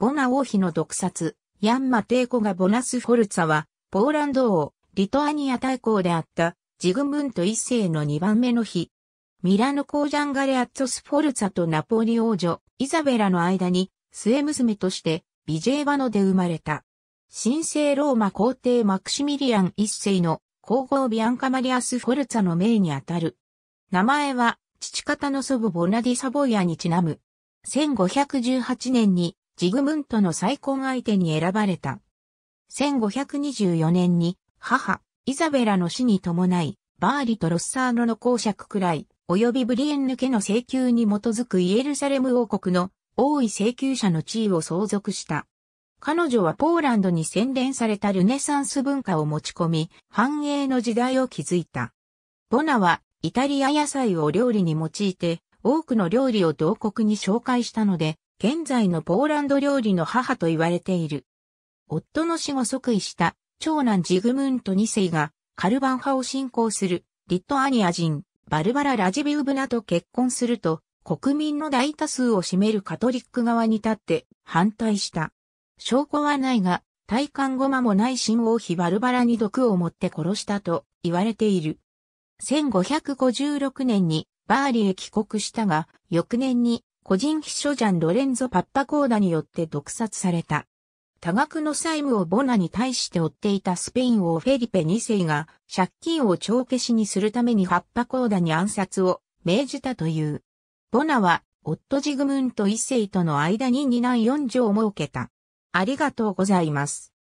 ボナ王妃の毒殺、ヤンマ帝コがボナスフォルツァは、ポーランド王、リトアニア大公であった、ジグムント一世の二番目の日。ミラノ公ジャンガレアッツォスフォルツァとナポリ王女、イザベラの間に、末娘として、ビジェーバノで生まれた。神聖ローマ皇帝マクシミリアン一世の皇后ビアンカマリアス・フォルツァの命にあたる。名前は、父方の祖母ボナディ・サボイアにちなむ。1518年にジグムントの再婚相手に選ばれた。1524年に母、イザベラの死に伴い、バーリとロッサーノの公爵くらい、及びブリエンヌ家の請求に基づくイエルサレム王国の王位請求者の地位を相続した。彼女はポーランドに洗練されたルネサンス文化を持ち込み、繁栄の時代を築いた。ボナはイタリア野菜を料理に用いて、多くの料理を同国に紹介したので、現在のポーランド料理の母と言われている。夫の死後即位した長男ジグムント2世がカルバン派を信仰するリットアニア人バルバラ・ラジビウブナと結婚すると国民の大多数を占めるカトリック側に立って反対した。証拠はないが体感ごまもない新王妃バルバラに毒を持って殺したと言われている。1556年にバーリへ帰国したが翌年に個人秘書ジャン・ロレンゾ・パッパコーダによって毒殺された。多額の債務をボナに対して負っていたスペイン王フェリペ2世が借金を帳消しにするためにパッパコーダに暗殺を命じたという。ボナは夫ジグムント1世との間に2男4女を設けた。ありがとうございます。